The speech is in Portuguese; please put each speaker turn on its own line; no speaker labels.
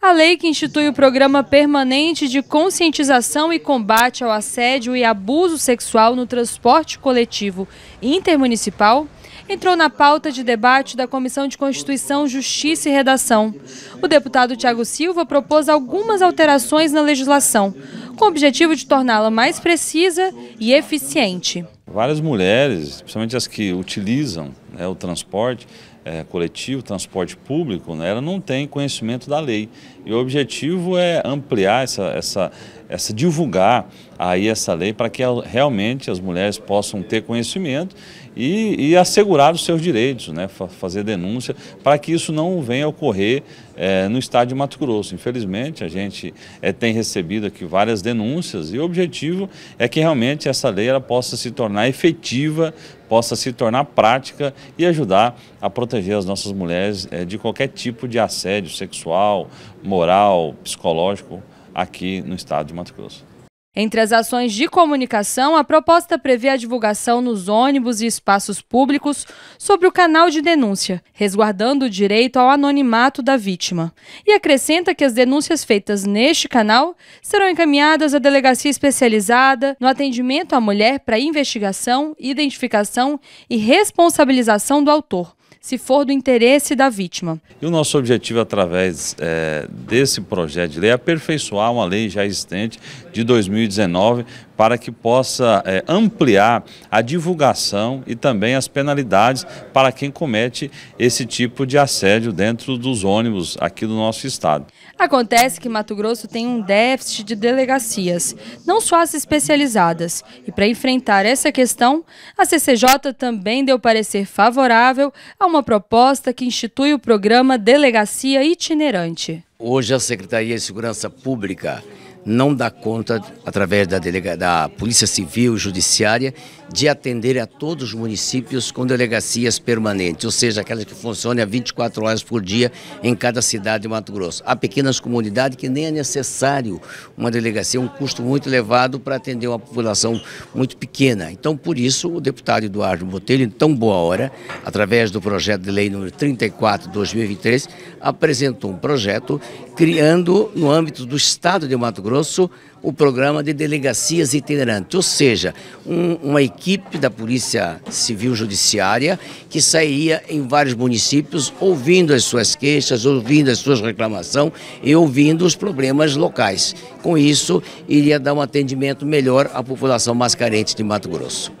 A lei que institui o Programa Permanente de Conscientização e Combate ao Assédio e Abuso Sexual no Transporte Coletivo Intermunicipal entrou na pauta de debate da Comissão de Constituição, Justiça e Redação. O deputado Tiago Silva propôs algumas alterações na legislação, com o objetivo de torná-la mais precisa e eficiente.
Várias mulheres, principalmente as que utilizam né, o transporte é, coletivo, transporte público, né, ela não tem conhecimento da lei. E o objetivo é ampliar essa, essa, essa divulgar aí essa lei para que realmente as mulheres possam ter conhecimento e, e assegurar os seus direitos, né, fazer denúncia, para que isso não venha ocorrer é, no estado de Mato Grosso. Infelizmente, a gente é, tem recebido aqui várias denúncias e o objetivo é que realmente essa lei ela possa se tornar efetiva, possa se tornar prática e ajudar a proteger as nossas mulheres é, de qualquer tipo de assédio sexual, moral, psicológico aqui no estado de Mato Grosso.
Entre as ações de comunicação, a proposta prevê a divulgação nos ônibus e espaços públicos sobre o canal de denúncia, resguardando o direito ao anonimato da vítima. E acrescenta que as denúncias feitas neste canal serão encaminhadas à delegacia especializada no atendimento à mulher para investigação, identificação e responsabilização do autor se for do interesse da vítima.
E o nosso objetivo, através é, desse projeto de lei, é aperfeiçoar uma lei já existente de 2019 para que possa é, ampliar a divulgação e também as penalidades para quem comete esse tipo de assédio dentro dos ônibus aqui do nosso estado.
Acontece que Mato Grosso tem um déficit de delegacias, não só as especializadas. E para enfrentar essa questão, a CCJ também deu parecer favorável a uma uma proposta que institui o programa Delegacia Itinerante.
Hoje a Secretaria de Segurança Pública não dá conta, através da, delega, da Polícia Civil Judiciária, de atender a todos os municípios com delegacias permanentes, ou seja, aquelas que funcionem a 24 horas por dia em cada cidade de Mato Grosso. Há pequenas comunidades que nem é necessário uma delegacia, é um custo muito elevado para atender uma população muito pequena. Então, por isso, o deputado Eduardo Botelho, em tão boa hora, através do projeto de lei número 34 de 2023, apresentou um projeto criando, no âmbito do Estado de Mato Grosso, Grosso o programa de delegacias itinerantes, ou seja, um, uma equipe da Polícia Civil Judiciária que sairia em vários municípios ouvindo as suas queixas, ouvindo as suas reclamações e ouvindo os problemas locais. Com isso, iria dar um atendimento melhor à população mais carente de Mato Grosso.